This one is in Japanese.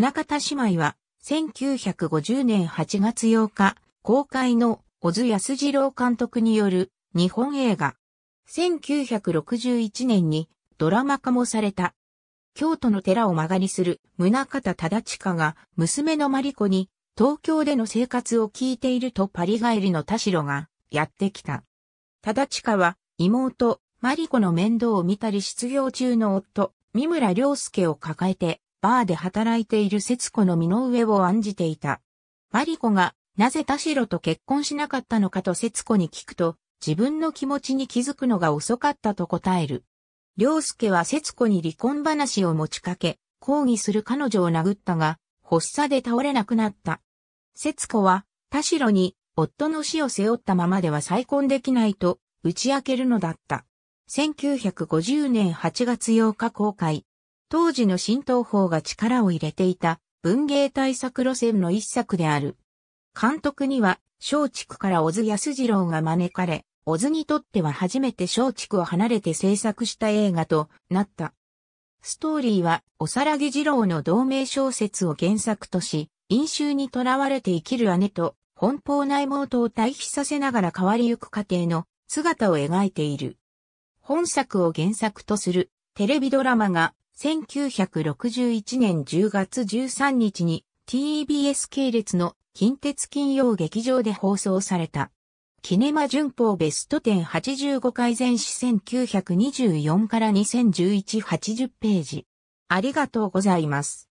宗像姉妹は、1950年8月8日、公開の小津安二郎監督による日本映画。1961年にドラマ化もされた。京都の寺を曲がりする宗方忠親が娘のマリコに東京での生活を聞いているとパリ帰りの田代がやってきた。忠親は妹マリコの面倒を見たり失業中の夫三村良介を抱えてバーで働いている節子の身の上を案じていた。マリコが、なぜ田代と結婚しなかったのかと節子に聞くと、自分の気持ちに気づくのが遅かったと答える。良介は節子に離婚話を持ちかけ、抗議する彼女を殴ったが、発作で倒れなくなった。節子は、田代に、夫の死を背負ったままでは再婚できないと、打ち明けるのだった。1950年8月8日公開。当時の新東方が力を入れていた文芸対策路線の一作である。監督には松竹から小津安二郎が招かれ、小津にとっては初めて松竹を離れて制作した映画となった。ストーリーは、おさらぎ二郎の同名小説を原作とし、飲酒にとらわれて生きる姉と、奔放な妹を対比させながら変わりゆく過程の姿を描いている。本作を原作とするテレビドラマが1961年10月13日に TBS 系列の近鉄金曜劇場で放送された。キネマ旬報ベスト10 85回前史1924から201180ページ。ありがとうございます。